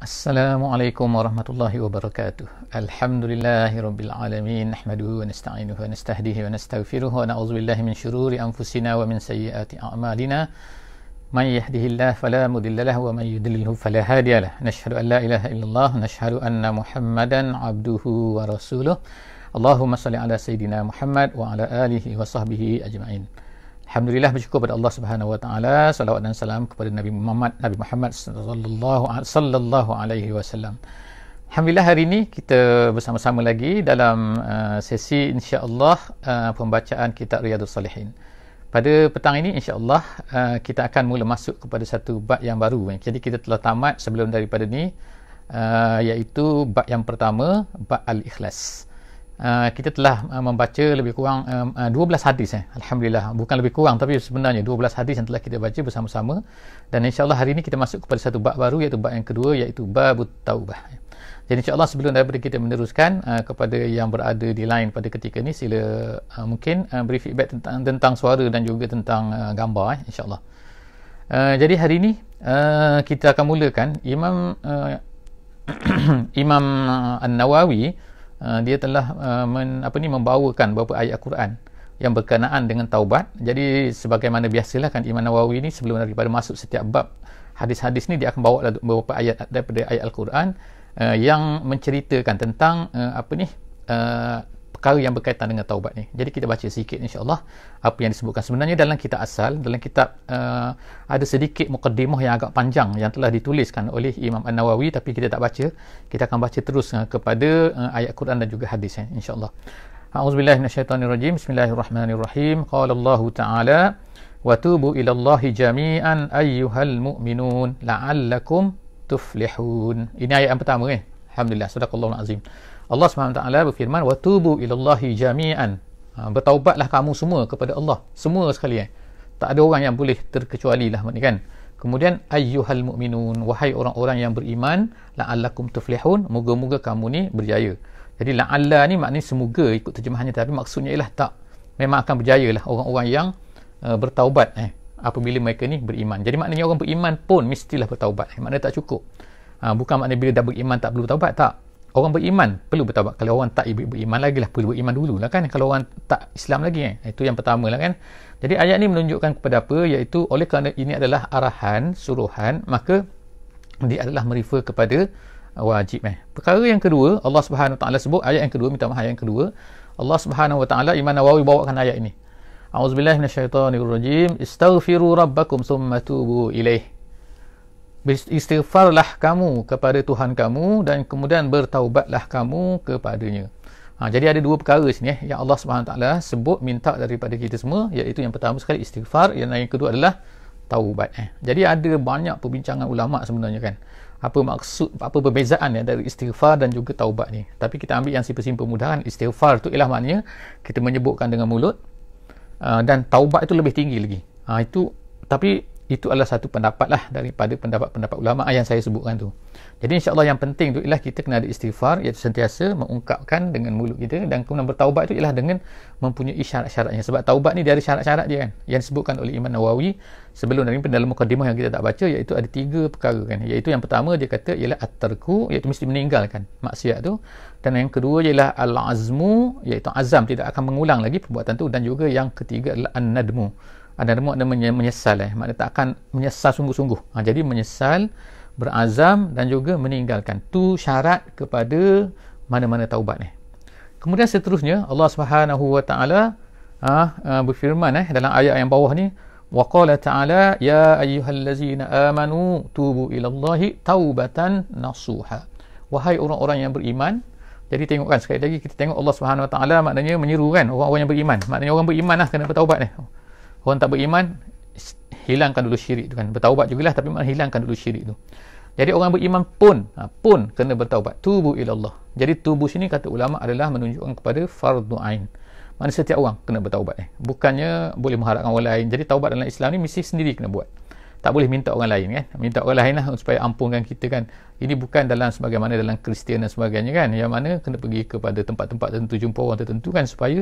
Assalamualaikum warahmatullahi wabarakatuh. Alhamdulillahirabbil alamin nahmaduhu wa nasta'inuhu wa nastahdihi wa nastaghfiruhu wa na'udzu billahi min shururi anfusina wa min sayyiati a'malina. Man yahdihillahu fala mudilla lahu wa man yudlilhu fala hadiya lahu. Nashhadu an la ilaha illallah wa nashhadu anna Muhammadan 'abduhu wa rasuluh. Allahumma salli ala sayidina Muhammad wa ala alihi wa sahbihi ajma'in. Alhamdulillah bersyukur pada Allah Subhanahu Wa Taala. Salawat dan salam kepada Nabi Muhammad Nabi Muhammad sallallahu sallallahu alaihi wasallam. Alhamdulillah hari ini kita bersama-sama lagi dalam uh, sesi insya-Allah uh, pembacaan kitab Riyadhul Salihin. Pada petang ini insya-Allah uh, kita akan mula masuk kepada satu bab yang baru. Jadi kita telah tamat sebelum daripada ini, uh, iaitu bab yang pertama bab al-ikhlas. Ah, kita telah uh, membaca lebih kurang uh, ah, 12 hadis eh alhamdulillah bukan lebih kurang tapi sebenarnya 12 hadis yang telah kita baca bersama-sama dan insyaallah hari ini kita masuk kepada satu bab baru iaitu bab yang kedua iaitu babut taubah jadi insyaAllah sebelum daripada kita meneruskan uh, kepada yang berada di line pada ketika ini sila uh, mungkin uh, beri feedback tentang, tentang suara dan juga tentang uh, gambar eh, insyaAllah. Uh, jadi hari ini uh, kita akan mulakan Imam uh, Imam An-Nawawi Uh, dia telah uh, men, apa ni membawakan beberapa ayat Al-Quran yang berkenaan dengan taubat. Jadi sebagaimana biasalah kan Imam Nawawi ini sebelum daripada masuk setiap bab hadis-hadis ni dia akan bawa lah beberapa ayat daripada ayat Al-Quran uh, yang menceritakan tentang uh, apa ni uh, perkara yang berkaitan dengan taubat ni. Jadi kita baca sikit insya-Allah apa yang disebutkan sebenarnya dalam kitab asal, dalam kitab uh, ada sedikit mukadimah yang agak panjang yang telah dituliskan oleh Imam An-Nawawi tapi kita tak baca. Kita akan baca terus uh, kepada uh, ayat Quran dan juga hadis ya, insya-Allah. A'udzu billahi minasyaitonirrajim. Bismillahirrahmanirrahim. Qala Allah ta'ala wa tubu ila Allah jami'an ayyuhal mu'minun la'allakum tuflihun. Ini ayat yang pertama kan? Eh? Alhamdulillah. Sadaqallahu azim. Allah SWT berfirman watubu ilallahi jami'an ha, bertaubatlah kamu semua kepada Allah semua sekali eh. tak ada orang yang boleh terkecuali lah kan kemudian ayyuhal mu'minun wahai orang-orang yang beriman la'allakum tuflihun moga-moga kamu ni berjaya jadi la'alla ni maknanya semoga ikut terjemahannya tapi maksudnya ialah tak memang akan berjaya lah orang-orang yang uh, bertaubat eh apabila mereka ni beriman jadi maknanya orang beriman pun mestilah bertaubat eh. maknanya tak cukup ha, bukan maknanya bila dah beriman tak perlu bertaubat tak orang beriman perlu bertaubat kalau orang tak beriman lagi lah perlu beriman dulu lah kan kalau orang tak Islam lagi eh? itu yang pertama lah kan jadi ayat ni menunjukkan kepada apa iaitu oleh kerana ini adalah arahan suruhan maka dia adalah merifer kepada uh, wajib eh perkara yang kedua Allah Subhanahu Wa Taala sebut ayat yang kedua minta maaf ayat yang kedua Allah Subhanahu Wa Taala iman Nawawi bawakan ayat ini A'udzubillahi minasyaitonirrajim. Astaghfiru rabbakum thumma tubu ilaihi. Istighfarlah kamu kepada Tuhan kamu dan kemudian bertaubatlah kamu kepadanya. Ha, jadi ada dua perkara sini eh, yang Allah SWT sebut minta daripada kita semua iaitu yang pertama sekali istighfar yang lain kedua adalah taubat. Eh. Jadi ada banyak perbincangan ulama sebenarnya kan. Apa maksud, apa perbezaan ya, dari istighfar dan juga taubat ni. Tapi kita ambil yang simple-simple mudah kan. Istighfar tu ialah maknanya kita menyebutkan dengan mulut uh, dan taubat itu lebih tinggi lagi. Ha, itu tapi itu adalah satu pendapat lah daripada pendapat-pendapat ulama yang saya sebutkan tu. Jadi insyaallah yang penting tu ialah kita kena ada istighfar iaitu sentiasa mengungkapkan dengan mulut kita dan kemudian bertaubat itu ialah dengan mempunyai syarat-syaratnya. Sebab taubat ni dia ada syarat-syarat dia kan yang disebutkan oleh Imam Nawawi sebelum dari dalam mukadimah yang kita tak baca iaitu ada tiga perkara kan. Iaitu yang pertama dia kata ialah at-tarku iaitu mesti meninggalkan maksiat tu dan yang kedua ialah al-azmu iaitu azam tidak akan mengulang lagi perbuatan tu dan juga yang ketiga adalah an-nadmu ada remuk dan menyesal eh. maknanya tak akan menyesal sungguh-sungguh ha, jadi menyesal berazam dan juga meninggalkan tu syarat kepada mana-mana taubat ni eh. kemudian seterusnya Allah Subhanahu Wa Taala ha, ha, berfirman eh dalam ayat yang bawah ni waqala ta'ala ya ayyuhallazina amanu tubu ilallahi taubatan nasuha wahai orang-orang yang beriman jadi tengokkan sekali lagi kita tengok Allah Subhanahu Wa Taala maknanya menyeru kan orang-orang yang beriman maknanya orang beriman lah kena bertaubat ni eh orang tak beriman hilangkan dulu syirik tu kan bertaubat jugalah tapi memang hilangkan dulu syirik tu jadi orang beriman pun ha, pun kena bertaubat tubuh ila Allah jadi tubuh sini kata ulama adalah menunjukkan kepada fardu ain mana setiap orang kena bertaubat eh bukannya boleh mengharapkan orang lain jadi taubat dalam Islam ni mesti sendiri kena buat tak boleh minta orang lain kan minta orang lainlah supaya ampunkan kita kan ini bukan dalam sebagaimana dalam Kristian dan sebagainya kan yang mana kena pergi kepada tempat-tempat tertentu jumpa orang tertentu kan supaya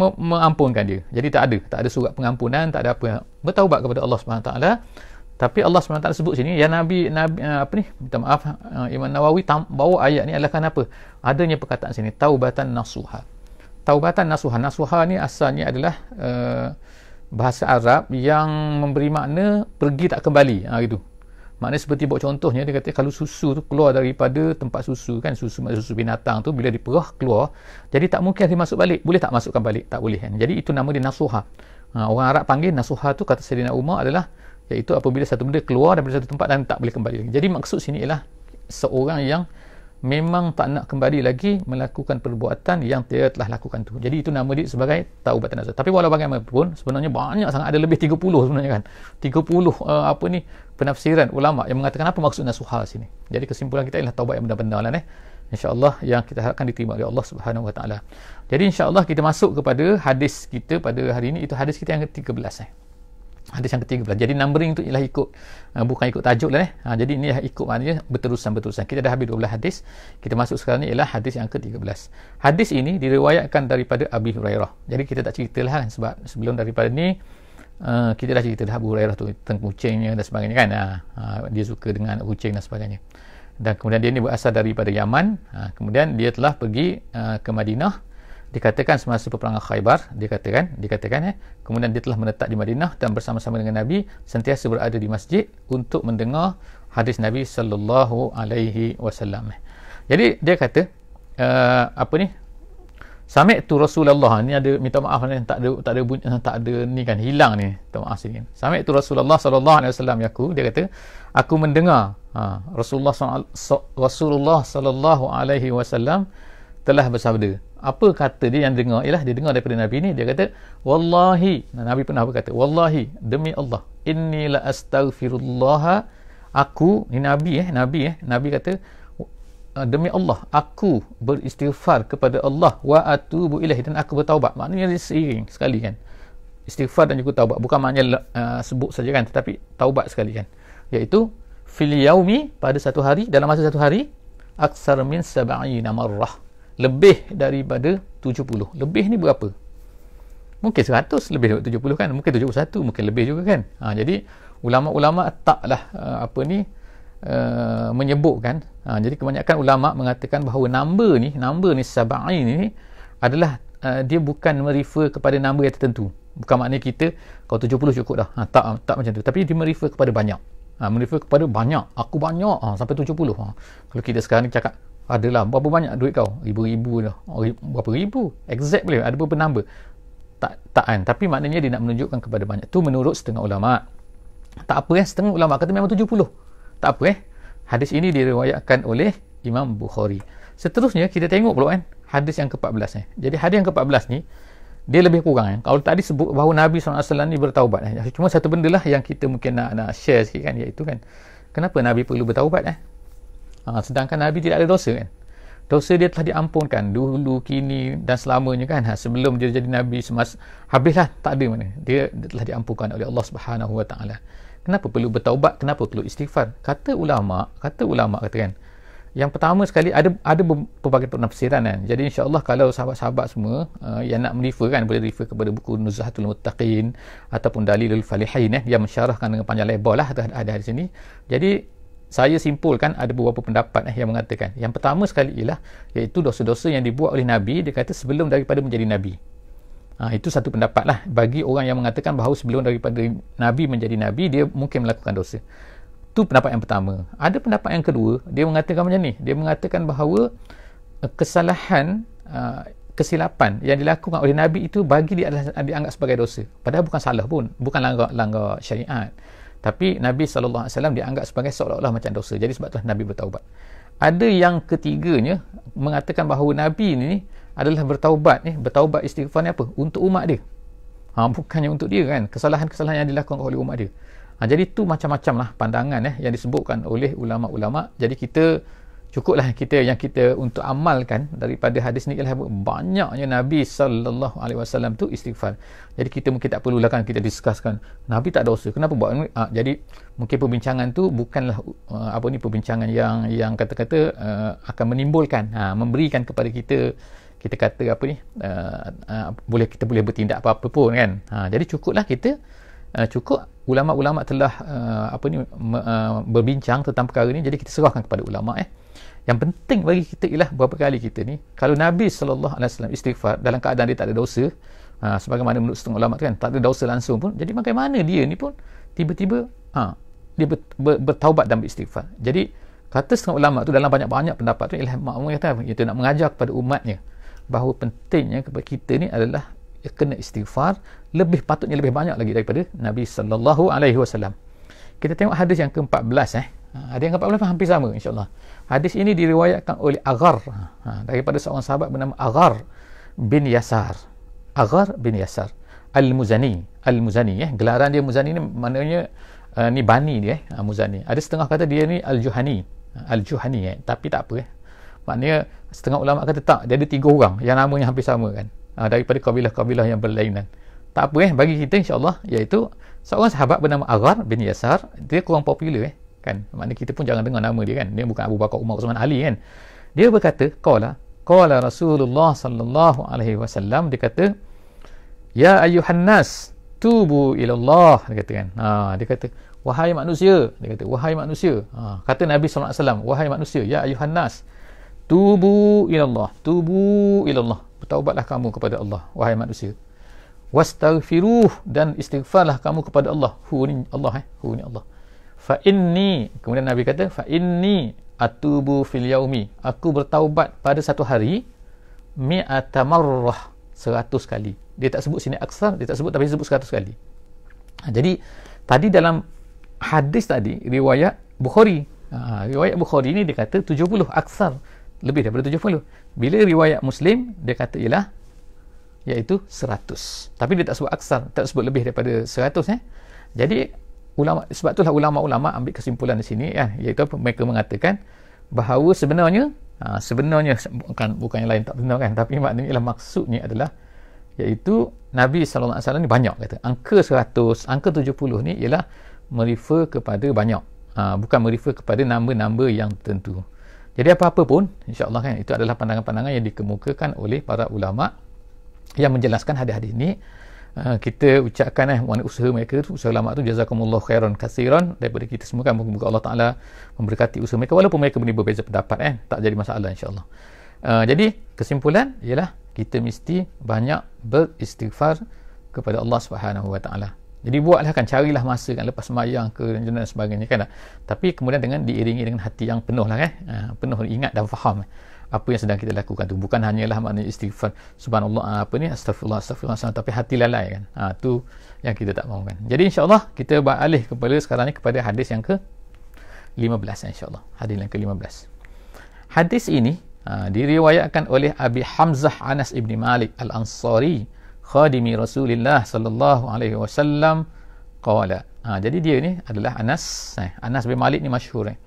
mengampunkan dia. Jadi tak ada, tak ada surat pengampunan, tak ada apa yang bertaubat kepada Allah Subhanahu taala. Tapi Allah Subhanahu taala sebut sini ya nabi nabi eh, apa ni? Minta maaf eh, Imam Nawawi tam, bawa ayat ni adalah kenapa? Adanya perkataan sini taubatan nasuha. Taubatan nasuha. Nasuha ni asalnya adalah uh, bahasa Arab yang memberi makna pergi tak kembali. Ha gitu maknanya seperti buat contohnya dia kata kalau susu tu keluar daripada tempat susu kan susu susu binatang tu bila diperah keluar jadi tak mungkin dia masuk balik boleh tak masukkan balik tak boleh kan jadi itu nama dia nasuha ha, orang Arab panggil nasuha tu kata Sayyidina Umar adalah iaitu apabila satu benda keluar daripada satu tempat dan tak boleh kembali jadi maksud sini ialah seorang yang memang tak nak kembali lagi melakukan perbuatan yang dia telah lakukan tu. Jadi itu nama dia sebagai taubatan nazar. Tapi walau bagaimanapun sebenarnya banyak sangat ada lebih 30 sebenarnya kan. 30 uh, eh, apa ni penafsiran ulama yang mengatakan apa maksud nasuha sini. Jadi kesimpulan kita ialah taubat yang benar-benar lah eh. Insya-Allah yang kita harapkan diterima oleh Allah Subhanahu Wa Taala. Jadi insya-Allah kita masuk kepada hadis kita pada hari ini itu hadis kita yang ke-13 eh hadis yang ketiga pula. Jadi numbering tu ialah ikut uh, bukan ikut tajuk lah eh. Ha, jadi ini lah ikut maknanya berterusan-berterusan. Kita dah habis 12 hadis. Kita masuk sekarang ni ialah hadis yang ke-13. Hadis ini diriwayatkan daripada Abi Hurairah. Jadi kita tak ceritalah kan sebab sebelum daripada ni uh, kita dah cerita dah Abu Hurairah tu tentang kucingnya dan sebagainya kan. Ha, ha, dia suka dengan kucing dan sebagainya. Dan kemudian dia ni berasal daripada Yaman. Ha, kemudian dia telah pergi uh, ke Madinah dikatakan semasa peperangan Khaybar dikatakan dikatakan eh kemudian dia telah menetap di Madinah dan bersama-sama dengan Nabi sentiasa berada di masjid untuk mendengar hadis Nabi sallallahu alaihi wasallam. Jadi dia kata uh, apa ni? Samit tu Rasulullah ni ada minta maaf ni tak ada tak ada bunyi tak ada ni kan hilang ni minta maaf sini. Kan. Samit tu Rasulullah sallallahu alaihi wasallam yaku dia kata aku mendengar ha, Rasulullah sallallahu alaihi wasallam telah bersabda apa kata dia yang dengar ialah dia dengar daripada Nabi ni dia kata wallahi Nabi pernah berkata wallahi demi Allah inni la astaghfirullah aku ni Nabi eh Nabi eh Nabi kata ah, demi Allah aku beristighfar kepada Allah wa atubu ilaih dan aku bertaubat maknanya dia seiring sekali kan istighfar dan juga taubat bukan maknanya uh, sebut saja kan tetapi taubat sekali kan iaitu fil yaumi pada satu hari dalam masa satu hari aksar min sab'ina marrah lebih daripada 70 lebih ni berapa mungkin 100 lebih daripada 70 kan mungkin 71 mungkin lebih juga kan ha, jadi ulama-ulama taklah uh, apa ni uh, menyebutkan ha, jadi kebanyakan ulama mengatakan bahawa number ni number ni sabai ni adalah uh, dia bukan merefer kepada number yang tertentu bukan maknanya kita kalau 70 cukup dah ha, tak tak macam tu tapi dia merefer kepada banyak ha, merefer kepada banyak aku banyak ha, sampai 70 ha. kalau kita sekarang ni cakap adalah berapa banyak duit kau ribu-ribu lah berapa ribu exact boleh ada berapa number tak tak kan tapi maknanya dia nak menunjukkan kepada banyak tu menurut setengah ulama tak apa eh setengah ulama kata memang 70 tak apa eh hadis ini diriwayatkan oleh Imam Bukhari seterusnya kita tengok pula kan hadis yang ke-14 ni eh. jadi hadis yang ke-14 ni dia lebih kurang kan eh. kalau tadi sebut bahawa Nabi SAW ni bertaubat eh. cuma satu benda lah yang kita mungkin nak, nak share sikit kan iaitu kan kenapa Nabi perlu bertaubat eh Ha, sedangkan Nabi tidak ada dosa kan? Dosa dia telah diampunkan dulu, kini dan selamanya kan? Ha, sebelum dia jadi Nabi, semasa habislah tak ada mana. Dia, dia telah diampunkan oleh Allah Subhanahu Wa Kenapa perlu bertaubat? Kenapa perlu istighfar? Kata ulama, kata ulama kata kan. Yang pertama sekali ada ada pelbagai penafsiran kan. Jadi insyaallah kalau sahabat-sahabat semua uh, yang nak merefer kan boleh refer kepada buku Nuzhatul Muttaqin ataupun Dalilul Falihin eh yang mensyarahkan dengan panjang lebar lah, ada ada di sini. Jadi saya simpulkan ada beberapa pendapat eh, yang mengatakan yang pertama sekali ialah iaitu dosa-dosa yang dibuat oleh Nabi dia kata sebelum daripada menjadi Nabi ha, itu satu pendapat lah bagi orang yang mengatakan bahawa sebelum daripada Nabi menjadi Nabi dia mungkin melakukan dosa itu pendapat yang pertama ada pendapat yang kedua dia mengatakan macam ni dia mengatakan bahawa eh, kesalahan eh, kesilapan yang dilakukan oleh Nabi itu bagi dia dianggap sebagai dosa padahal bukan salah pun bukan langgar, langgar syariat tapi Nabi saw dianggap sebagai seolah-olah macam dosa. Jadi sebab tu Nabi bertaubat. Ada yang ketiganya mengatakan bahawa Nabi ni adalah bertaubat ni, bertaubat istighfar ni apa? Untuk umat dia. Ha, bukannya untuk dia kan. Kesalahan-kesalahan yang dilakukan oleh umat dia. Ha, jadi tu macam-macam lah pandangan eh, yang disebutkan oleh ulama-ulama. Jadi kita cukuplah kita yang kita untuk amalkan daripada hadis ni ialah banyaknya Nabi sallallahu alaihi wasallam tu istighfar. Jadi kita mungkin tak perlu lah kan kita diskuskan. Nabi tak dosa. Kenapa buat ni? Ha, ah, jadi mungkin perbincangan tu bukanlah uh, apa ni perbincangan yang yang kata-kata uh, akan menimbulkan ha, memberikan kepada kita kita kata apa ni uh, uh, boleh kita boleh bertindak apa-apa pun kan. Ha, jadi cukuplah kita uh, cukup ulama-ulama telah uh, apa ni me, uh, berbincang tentang perkara ini, jadi kita serahkan kepada ulama eh yang penting bagi kita ialah berapa kali kita ni kalau Nabi sallallahu alaihi wasallam istighfar dalam keadaan dia tak ada dosa uh, sebagaimana menurut setengah ulama kan tak ada dosa langsung pun jadi bagaimana dia ni pun tiba-tiba ha dia ber, ber, bertaubat dan beristighfar jadi kata setengah ulama tu dalam banyak-banyak pendapat tu ialah makmum kata itu nak mengajar kepada umatnya bahawa pentingnya kepada kita ni adalah kena istighfar lebih patutnya lebih banyak lagi daripada Nabi sallallahu alaihi wasallam. Kita tengok hadis yang ke-14 eh. Ha, hadis yang ke-14 hampir sama Insyaallah. Hadis ini diriwayatkan oleh Agar ha, daripada seorang sahabat bernama Agar bin Yasar. Agar bin Yasar Al-Muzani, Al-Muzani eh. Gelaran dia Muzani ni maknanya uh, ni bani dia eh, ha, Muzani. Ada setengah kata dia ni Al-Juhani. Al-Juhani eh. Tapi tak apa eh. Maknanya setengah ulama kata tak, dia ada tiga orang yang namanya hampir sama kan uh, daripada kabilah-kabilah yang berlainan. Tak apa eh bagi kita insya-Allah iaitu seorang sahabat bernama Agar bin Yasar, dia kurang popular eh kan. Maknanya kita pun jangan dengar nama dia kan. Dia bukan Abu Bakar Umar Uthman Ali kan. Dia berkata, qala qala Rasulullah sallallahu alaihi wasallam dia kata Ya ayuhan nas tubu ila Allah dia kata kan. Ha dia kata wahai manusia dia kata wahai manusia. Ha kata Nabi sallallahu alaihi wasallam wahai manusia ya ayuhan nas tubu ila Allah tubu ila Allah taubatlah kamu kepada Allah wahai manusia wastaghfiruh dan istighfarlah kamu kepada Allah hu ni Allah eh hu ni Allah fa inni kemudian nabi kata fa inni atubu fil yaumi aku bertaubat pada satu hari mi'ata marrah 100 kali dia tak sebut sini aksar dia tak sebut tapi dia sebut 100 kali ha, jadi tadi dalam hadis tadi riwayat Bukhari ha, riwayat Bukhari ni dia kata 70 aksar lebih daripada 70. Bila riwayat Muslim, dia kata ialah iaitu 100. Tapi dia tak sebut aksar, tak sebut lebih daripada 100. Eh? Jadi, ulama, sebab itulah ulama-ulama ambil kesimpulan di sini. Kan? Iaitu mereka mengatakan bahawa sebenarnya, ha, sebenarnya bukan, bukan yang lain tak benar kan? Tapi maknanya ialah maksudnya adalah iaitu Nabi SAW ni banyak kata. Angka 100, angka 70 ni ialah merefer kepada banyak. Ha, bukan merefer kepada nama-nama yang tertentu. Jadi apa-apa pun, insyaAllah kan, itu adalah pandangan-pandangan yang dikemukakan oleh para ulama yang menjelaskan hadis-hadis ini. Uh, kita ucapkan eh, usaha mereka tu, usaha ulama tu, jazakumullah khairan kasiran daripada kita semua kan, moga Allah Ta'ala memberkati usaha mereka, walaupun mereka boleh berbeza pendapat eh, tak jadi masalah insyaAllah. Uh, jadi kesimpulan ialah kita mesti banyak beristighfar kepada Allah Subhanahu Wa Ta'ala jadi buatlah kan carilah masa kan lepas semayang ke dan sebagainya kan tapi kemudian dengan diiringi dengan hati yang penuh lah kan uh, penuh ingat dan faham apa yang sedang kita lakukan tu bukan hanyalah maknanya istighfar subhanallah ah, apa ni astagfirullah astagfirullah, astagfirullah tapi hati lalai kan ha, tu yang kita tak mahu kan jadi insyaAllah kita beralih kepada sekarang ni kepada hadis yang ke 15 insyaAllah hadis yang ke 15 hadis ini ha, diriwayatkan oleh Abi Hamzah Anas Ibn Malik Al-Ansari khadimi Rasulillah sallallahu alaihi wasallam qala. Ha, jadi dia ni adalah Anas eh. Anas bin Malik ni masyhur eh.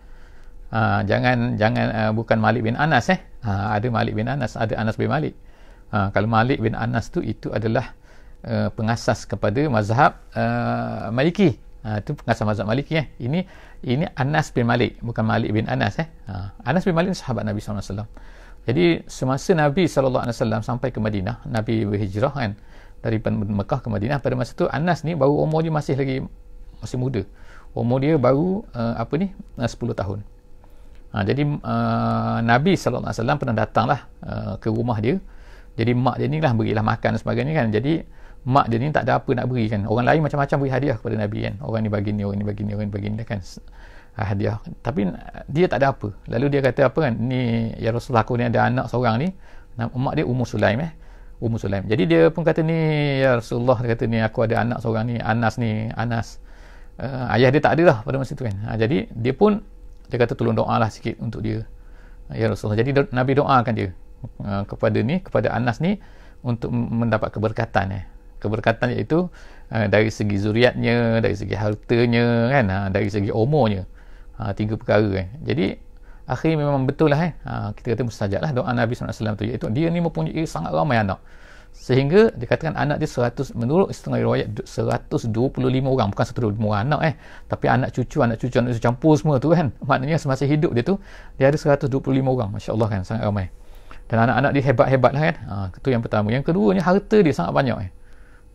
Ha, jangan jangan uh, bukan Malik bin Anas eh. Ha, ada Malik bin Anas, ada Anas bin Malik. Ha, kalau Malik bin Anas tu itu adalah uh, pengasas kepada mazhab uh, Maliki. Ha, itu pengasas mazhab Maliki eh. Ini ini Anas bin Malik, bukan Malik bin Anas eh. Ha, Anas bin Malik sahabat Nabi sallallahu alaihi wasallam. Jadi semasa Nabi saw sampai ke Madinah, Nabi berhijrah kan dari Mekah ke Madinah pada masa tu Anas ni baru umur dia masih lagi masih muda. Umur dia baru uh, apa ni eh, uh, 10 tahun. Ha, jadi uh, Nabi saw alaihi wasallam pernah datanglah uh, ke rumah dia. Jadi mak dia ni lah berilah makan dan sebagainya kan. Jadi mak dia ni tak ada apa nak berikan. kan. Orang lain macam-macam beri hadiah kepada Nabi kan. Orang ni bagi ni, orang ni bagi ni, orang ni bagi ni lah kan. Ah dia, tapi dia tak ada apa lalu dia kata apa kan ni ya Rasulullah aku ni ada anak seorang ni mak dia umur Sulaim eh Ummu Sulaim jadi dia pun kata ni ya Rasulullah dia kata ni aku ada anak seorang ni Anas ni Anas uh, ayah dia tak ada lah pada masa tu kan ha, jadi dia pun dia kata tolong doa lah sikit untuk dia ya Rasulullah jadi Nabi doakan dia uh, kepada ni kepada Anas ni untuk mendapat keberkatan eh keberkatan iaitu uh, dari segi zuriatnya dari segi hartanya kan uh, dari segi umurnya ha, tiga perkara eh. jadi akhir memang betul lah eh. ha, kita kata mustajab lah doa Nabi SAW tu iaitu dia ni mempunyai sangat ramai anak sehingga dikatakan anak dia 100 menurut setengah riwayat 125 orang bukan 125 orang anak eh tapi anak cucu anak cucu anak cucu campur semua tu kan maknanya semasa hidup dia tu dia ada 125 orang Masya Allah kan sangat ramai dan anak-anak dia hebat-hebat lah kan ha, itu yang pertama yang keduanya harta dia sangat banyak eh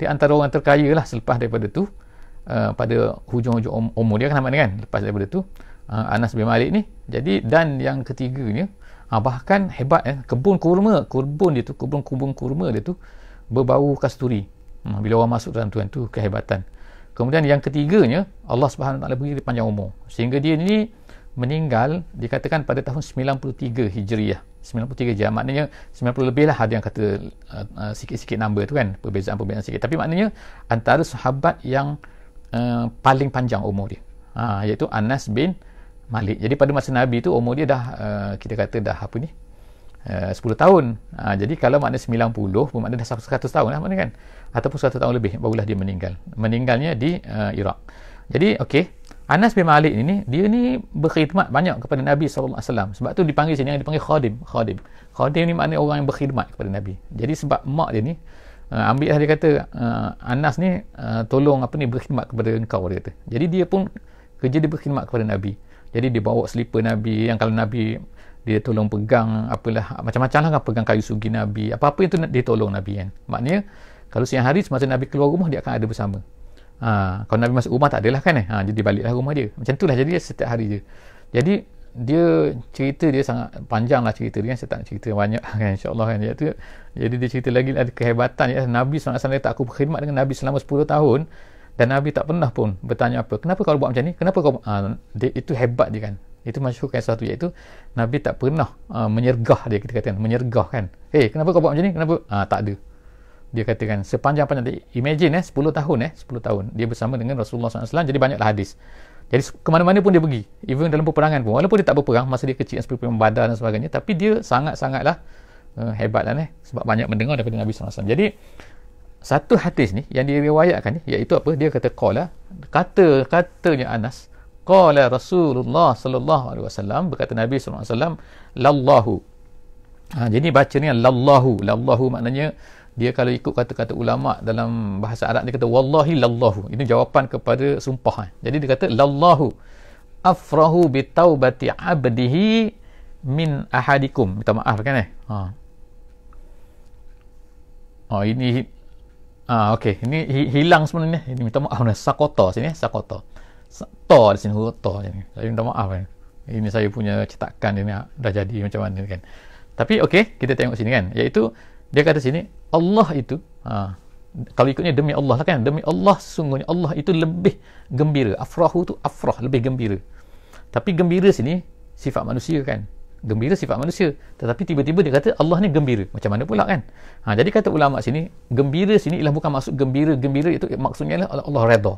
dia antara orang terkaya lah selepas daripada tu uh, pada hujung-hujung umur dia kan amat kan lepas daripada tu uh, Anas bin Malik ni jadi dan yang ketiga ni, uh, ah, bahkan hebat eh, kebun kurma kebun dia tu kebun kubung kurma dia tu berbau kasturi hmm, bila orang masuk dalam tuan tu kehebatan kemudian yang ketiganya Allah SWT beri dia panjang umur sehingga dia ni meninggal dikatakan pada tahun 93 Hijriah 93 je maknanya 90 lebih lah ada yang kata uh, uh, sikit-sikit number tu kan perbezaan-perbezaan sikit tapi maknanya antara sahabat yang uh, paling panjang umur dia ha, iaitu Anas bin uh, Malik. Jadi pada masa Nabi tu umur dia dah uh, kita kata dah apa ni? Eh, uh, 10 tahun. Uh, jadi kalau makna 90 bermakna dah 100 tahun lah makna kan. Ataupun 100 tahun lebih barulah dia meninggal. Meninggalnya di uh, Iraq. Jadi okey, Anas bin Malik ni dia ni berkhidmat banyak kepada Nabi saw. Sebab tu dipanggil sini yang dipanggil khadim, khadim. Khadim ni makna orang yang berkhidmat kepada Nabi. Jadi sebab mak dia ni uh, ambil lah dia kata uh, Anas ni uh, tolong apa ni berkhidmat kepada engkau dia kata. Jadi dia pun kerja dia berkhidmat kepada Nabi jadi dia bawa slipper Nabi yang kalau Nabi dia tolong pegang apalah macam-macam lah kan pegang kayu sugi Nabi apa-apa yang tu dia tolong Nabi kan maknanya kalau siang hari semasa Nabi keluar rumah dia akan ada bersama ha, kalau Nabi masuk rumah tak adalah kan eh? ha, jadi baliklah rumah dia macam lah jadi setiap hari je jadi dia cerita dia sangat panjang lah cerita dia kan? saya tak cerita banyak kan insyaAllah kan dia jadi dia cerita lagi lah, ada kehebatan ya. Nabi SAW tak aku berkhidmat dengan Nabi selama 10 tahun dan Nabi tak pernah pun bertanya apa kenapa kau buat macam ni kenapa kau uh, dia, itu hebat dia kan itu masyukkan satu iaitu Nabi tak pernah uh, menyergah dia kita katakan menyergah kan hey eh, kenapa kau buat macam ni kenapa uh, tak ada dia katakan sepanjang-panjang imagine eh 10 tahun eh 10 tahun dia bersama dengan Rasulullah SAW jadi banyaklah hadis jadi ke mana-mana pun dia pergi even dalam peperangan pun walaupun dia tak berperang masa dia kecil seperti pembadar dan sebagainya tapi dia sangat-sangatlah uh, eh, hebat eh sebab banyak mendengar daripada Nabi SAW jadi satu hadis ni yang diriwayatkan ni iaitu apa dia kata qala kata katanya Anas qala Rasulullah sallallahu alaihi wasallam berkata Nabi sallallahu alaihi wasallam lallahu ha, jadi baca ni lallahu lallahu maknanya dia kalau ikut kata-kata ulama dalam bahasa Arab dia kata wallahi lallahu ini jawapan kepada sumpahan eh. jadi dia kata lallahu afrahu bi taubati abdihi min ahadikum minta maaf kan eh ha. Oh, ini Ah, okey. Ini hilang sebenarnya. Ini minta maaf ni. Sakoto sini, eh. sakoto. To di sini huruf to ini. Saya minta maaf kan. Ini saya punya cetakan ini ah, dah jadi macam mana kan. Tapi okey, kita tengok sini kan. Yaitu dia kata sini Allah itu ha, kalau ikutnya demi Allah lah kan demi Allah sungguhnya Allah itu lebih gembira afrahu tu afrah lebih gembira tapi gembira sini sifat manusia kan gembira sifat manusia tetapi tiba-tiba dia kata Allah ni gembira macam mana pula kan ha, jadi kata ulama sini gembira sini ialah bukan maksud gembira gembira itu maksudnya ialah Allah redha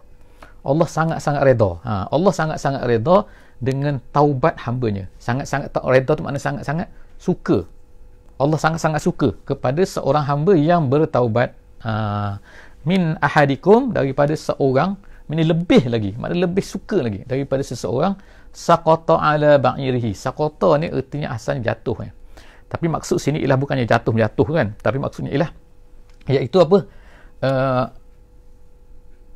Allah sangat-sangat redha ha, Allah sangat-sangat redha dengan taubat hambanya sangat-sangat ta redha tu maknanya sangat-sangat suka Allah sangat-sangat suka kepada seorang hamba yang bertaubat ha, min ahadikum daripada seorang ini lebih lagi maknanya lebih suka lagi daripada seseorang Sakoto ala ba'irihi Sakoto ni ertinya asalnya jatuh kan tapi maksud sini ialah bukannya jatuh jatuh kan tapi maksudnya ialah iaitu apa uh,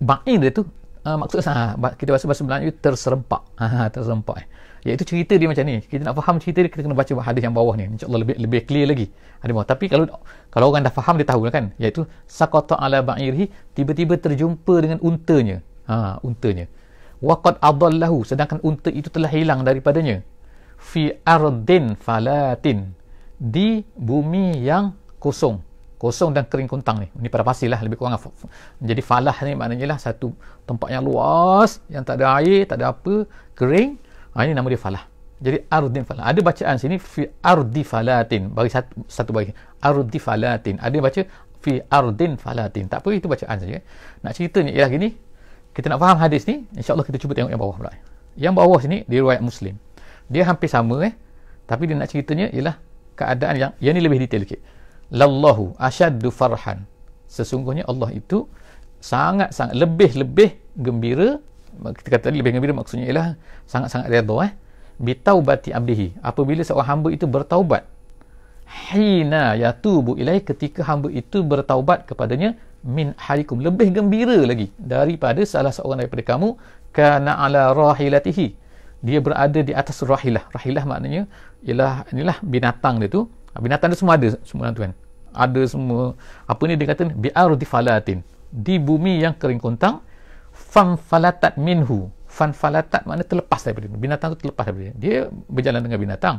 ba'ir dia tu uh, maksud ha, kita bahasa bahasa Melayu terserempak ha, terserempak eh. iaitu cerita dia macam ni kita nak faham cerita dia kita kena baca hadis yang bawah ni insyaAllah lebih lebih clear lagi hadis bawah tapi kalau kalau orang dah faham dia tahu kan iaitu sakoto ala ba'irihi tiba-tiba terjumpa dengan untanya ha, untanya waqad adallahu sedangkan unta itu telah hilang daripadanya fi ardin falatin di bumi yang kosong kosong dan kering kuntang ni ni pada pastilah lebih kurang lah. Jadi falah ni maknanya lah satu tempat yang luas yang tak ada air tak ada apa kering ha, ini nama dia falah jadi ardin falah ada bacaan sini fi ardi falatin bagi satu satu bagi ardi falatin ada baca fi ardin falatin tak apa itu bacaan saja nak ceritanya ialah gini kita nak faham hadis ni insyaallah kita cuba tengok yang bawah pula yang bawah sini di diriwayat muslim dia hampir sama eh tapi dia nak ceritanya ialah keadaan yang yang ni lebih detail sikit lallahu asyaddu farhan sesungguhnya Allah itu sangat-sangat lebih-lebih gembira kita kata lebih gembira maksudnya ialah sangat-sangat redha eh bitaubati abdihi apabila seorang hamba itu bertaubat hina yatubu ilaih ketika hamba itu bertaubat kepadanya min harikum lebih gembira lagi daripada salah seorang daripada kamu kana ala rahilatihi dia berada di atas rahilah rahilah maknanya ialah inilah binatang dia tu ah, binatang dia semua ada semua tuan ada semua apa ni dia kata ni bi ardi falatin di bumi yang kering kontang fan falatat minhu fan falatat makna terlepas daripada binatang tu terlepas daripada dia, dia berjalan dengan binatang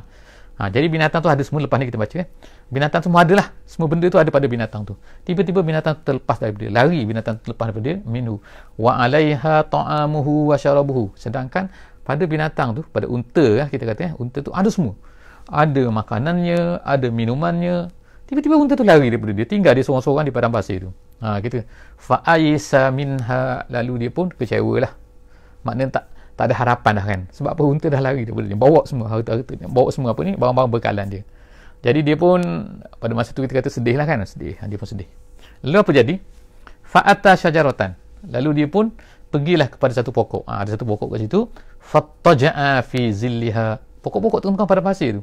Ha, jadi binatang tu ada semua lepas ni kita baca eh. Binatang semua ada lah. Semua benda tu ada pada binatang tu. Tiba-tiba binatang terlepas daripada dia. Lari binatang terlepas daripada dia. minhu. Wa alaiha ta'amuhu wa syarabuhu. Sedangkan pada binatang tu, pada unta ya kita kata eh. Unta tu ada semua. Ada makanannya, ada minumannya. Tiba-tiba unta tu lari daripada dia. Tinggal dia seorang-seorang di padang pasir tu. Ha, kita. Fa'aisa minha. Lalu dia pun kecewa lah. Maknanya tak, tak ada harapan dah kan sebab apa unta dah lari daripada dia bawa semua harta-harta dia bawa semua apa ni barang-barang bekalan dia jadi dia pun pada masa tu kita kata sedih lah kan sedih ha, dia pun sedih lalu apa jadi fa'ata syajaratan lalu dia pun pergilah kepada satu pokok ha, ada satu pokok kat situ fattaja'a fi zilliha pokok-pokok tu bukan pada pasir tu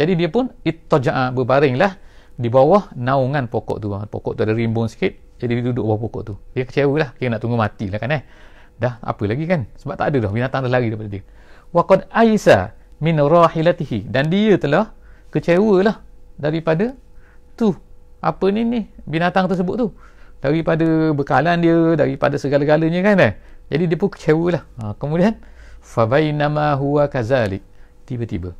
jadi dia pun ittaja'a berbaringlah di bawah naungan pokok tu ha, pokok tu ada rimbun sikit jadi dia duduk bawah pokok tu dia kecewa lah kira nak tunggu mati lah kan eh dah apa lagi kan sebab tak ada dah binatang dah lari daripada dia waqad aisa min rahilatihi dan dia telah kecewalah daripada tu apa ni ni binatang tersebut tu daripada bekalan dia daripada segala-galanya kan eh? jadi dia pun kecewalah ha, kemudian fabainama huwa kazalik tiba-tiba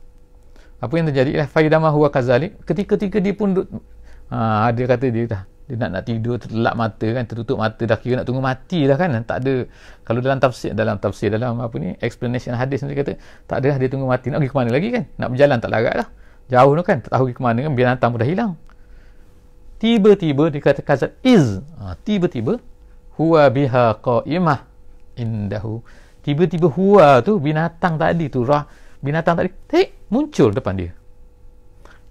apa yang terjadi lah faidama huwa kazalik ketika ketika dia pun duduk ha, dia kata dia dah dia nak nak tidur terlelap mata kan tertutup mata dah kira nak tunggu mati dah kan tak ada kalau dalam tafsir dalam tafsir dalam apa ni explanation hadis ni kata tak ada lah dia tunggu mati nak pergi ke mana lagi kan nak berjalan tak larat lah jauh tu kan tak tahu pergi ke mana kan binatang pun dah hilang tiba-tiba dia kata kazat iz ha, tiba-tiba huwa biha qa'imah indahu tiba-tiba huwa tu binatang tadi tu rah binatang tadi tik muncul depan dia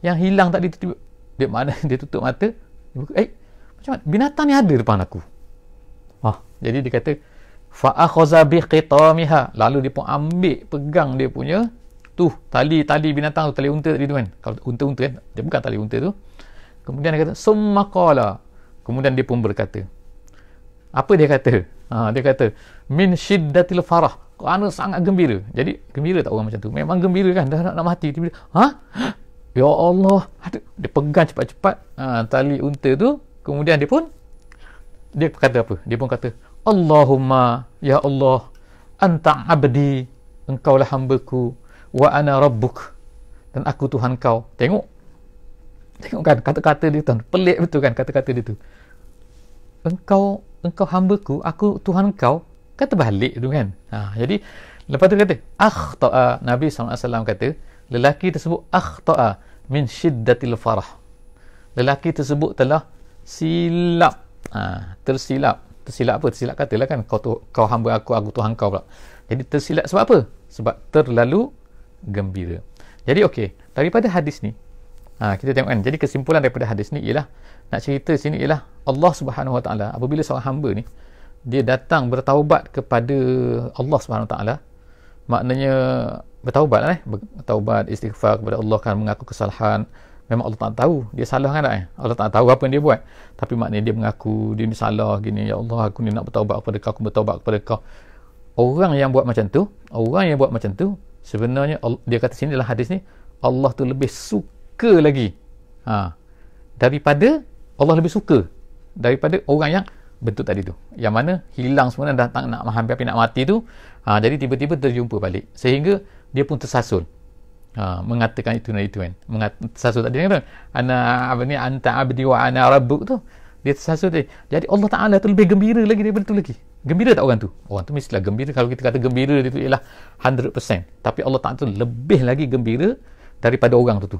yang hilang tadi tu tiba dia mana dia tutup mata eh macam mana? Binatang ni ada depan aku. Ah, jadi dia kata fa'akhaza biqitamiha. Lalu dia pun ambil pegang dia punya tu tali-tali binatang tu, tali unta tadi tu kan. Kalau unta-unta kan, dia bukan tali unta tu. Kemudian dia kata summa qala. Kemudian dia pun berkata. Apa dia kata? Ha, dia kata min shiddatil farah. Kerana sangat gembira. Jadi gembira tak orang macam tu? Memang gembira kan dah nak, nak mati tiba-tiba. Ha? Ya Allah. Dia pegang cepat-cepat ha, tali unta tu. Kemudian dia pun dia kata apa? Dia pun kata, "Allahumma ya Allah, anta 'abdi, engkaulah hamba-ku, wa ana rabbuk." Dan aku Tuhan kau. Tengok. Tengok kan kata-kata dia tuan. Pelik betul kan kata-kata dia tu. Engkau engkau hamba-ku, aku Tuhan kau. Kata balik tu kan. Ha, jadi lepas tu kata, "Akhta'a." Nabi SAW kata, lelaki tersebut akhta'a min syiddatil farah. Lelaki tersebut telah silap ha, tersilap tersilap apa tersilap kata katalah kan kau tu, kau hamba aku aku tuhan kau pula jadi tersilap sebab apa sebab terlalu gembira jadi okey daripada hadis ni ha, kita tengok kan jadi kesimpulan daripada hadis ni ialah nak cerita sini ialah Allah Subhanahu Wa Taala apabila seorang hamba ni dia datang bertaubat kepada Allah Subhanahu Wa Taala maknanya bertaubat lah, eh bertaubat istighfar kepada Allah kan mengaku kesalahan memang Allah tak tahu dia salah kan tak eh? Allah tak tahu apa yang dia buat tapi maknanya dia mengaku dia ni salah gini ya Allah aku ni nak bertaubat kepada kau aku bertaubat kepada kau orang yang buat macam tu orang yang buat macam tu sebenarnya dia kata sini dalam hadis ni Allah tu lebih suka lagi ha, daripada Allah lebih suka daripada orang yang bentuk tadi tu yang mana hilang semua dan datang nak hampir-hampir nak mati tu ha, jadi tiba-tiba terjumpa balik sehingga dia pun tersasul ha, mengatakan itu dan itu kan Mengat, tersasul tadi kan ana apa ni anta abdi wa ana rabbuk tu dia tersasul tadi jadi Allah Ta'ala tu lebih gembira lagi daripada tu lagi gembira tak orang tu orang tu mestilah gembira kalau kita kata gembira dia tu ialah 100% tapi Allah Ta'ala tu lebih lagi gembira daripada orang tu tu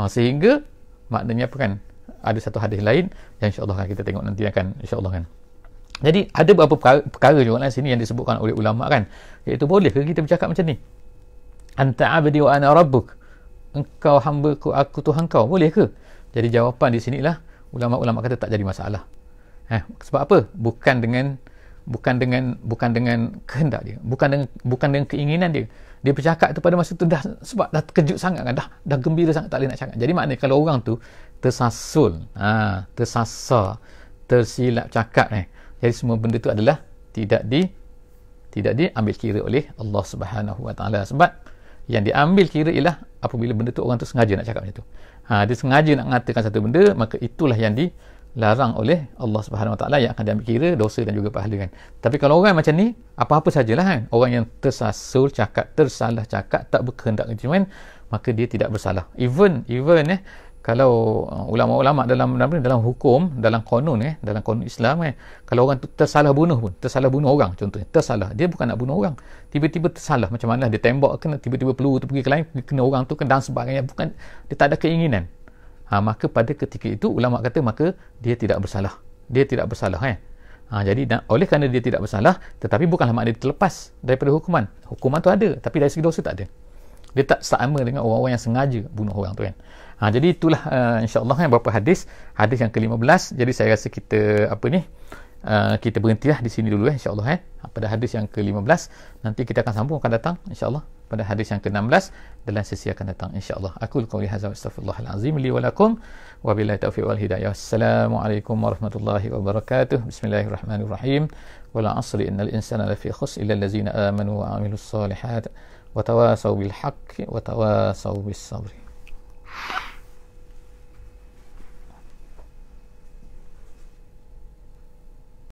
ha, sehingga maknanya apa kan ada satu hadis lain yang insyaAllah kan kita tengok nanti akan Insya Allah kan jadi ada beberapa perkara, perkara juga lah sini yang disebutkan oleh ulama kan. Iaitu boleh ke kita bercakap macam ni? anta abdi wa ana rabbuk engkau hamba ku aku tuhan kau boleh ke jadi jawapan di sini lah ulama-ulama kata tak jadi masalah eh sebab apa bukan dengan bukan dengan bukan dengan kehendak dia bukan dengan bukan dengan keinginan dia dia bercakap tu pada masa tu dah sebab dah terkejut sangat kan dah dah gembira sangat tak boleh nak cakap jadi maknanya kalau orang tu tersasul ha, tersasar tersilap cakap eh jadi semua benda tu adalah tidak di tidak diambil kira oleh Allah Subhanahu Wa Taala sebab yang diambil kira ialah apabila benda tu orang tu sengaja nak cakap macam tu ha, dia sengaja nak mengatakan satu benda maka itulah yang dilarang oleh Allah Subhanahu Wa Taala yang akan diambil kira dosa dan juga pahala kan tapi kalau orang macam ni apa-apa sajalah kan orang yang tersasul cakap tersalah cakap tak berkehendak kejiman maka dia tidak bersalah even even eh kalau uh, ulama-ulama dalam dalam dalam hukum dalam konun eh dalam konun Islam eh kalau orang tu tersalah bunuh pun tersalah bunuh orang contohnya tersalah dia bukan nak bunuh orang tiba-tiba tersalah macam mana dia tembak kena tiba-tiba peluru tu pergi ke lain kena orang tu kena sebagainya bukan dia tak ada keinginan ha, maka pada ketika itu ulama kata maka dia tidak bersalah dia tidak bersalah eh ha, jadi dan, oleh kerana dia tidak bersalah tetapi bukanlah makna dia terlepas daripada hukuman hukuman tu ada tapi dari segi dosa tak ada dia tak sama dengan orang-orang yang sengaja bunuh orang tu kan eh? Ha, jadi itulah uh, insyaAllah yang eh, beberapa hadis. Hadis yang ke-15. Jadi saya rasa kita apa ni. Uh, kita lah di sini dulu eh, insyaAllah eh. Ha, pada hadis yang ke-15. Nanti kita akan sambung akan datang insyaAllah. Pada hadis yang ke-16. Dalam sesi akan datang insyaAllah. Aku lukawli hazaw astagfirullahalazim. Li walakum. Wa billahi taufiq wal hidayah. Assalamualaikum warahmatullahi wabarakatuh. Bismillahirrahmanirrahim. Wala asri innal insana lafi khus illa lazina amanu wa amilu salihat. Wa tawasaw bilhaq. Wa tawasaw bisabri. you